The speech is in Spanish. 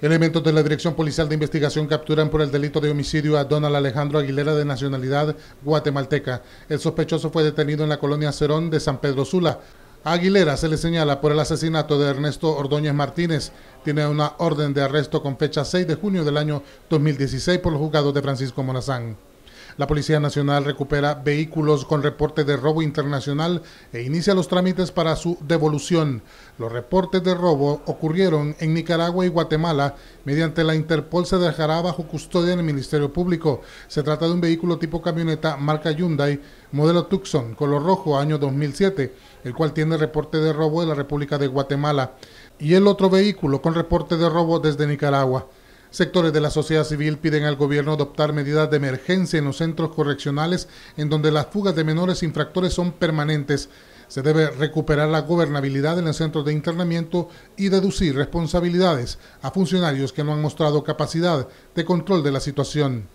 Elementos de la Dirección Policial de Investigación capturan por el delito de homicidio a Donald Alejandro Aguilera de nacionalidad guatemalteca. El sospechoso fue detenido en la colonia Cerón de San Pedro Sula. A Aguilera se le señala por el asesinato de Ernesto Ordóñez Martínez. Tiene una orden de arresto con fecha 6 de junio del año 2016 por los juzgados de Francisco Monazán. La Policía Nacional recupera vehículos con reporte de robo internacional e inicia los trámites para su devolución. Los reportes de robo ocurrieron en Nicaragua y Guatemala. Mediante la Interpol se dejará bajo custodia en el Ministerio Público. Se trata de un vehículo tipo camioneta marca Hyundai, modelo Tucson, color rojo, año 2007, el cual tiene reporte de robo de la República de Guatemala. Y el otro vehículo con reporte de robo desde Nicaragua. Sectores de la sociedad civil piden al gobierno adoptar medidas de emergencia en los centros correccionales en donde las fugas de menores infractores son permanentes. Se debe recuperar la gobernabilidad en los centros de internamiento y deducir responsabilidades a funcionarios que no han mostrado capacidad de control de la situación.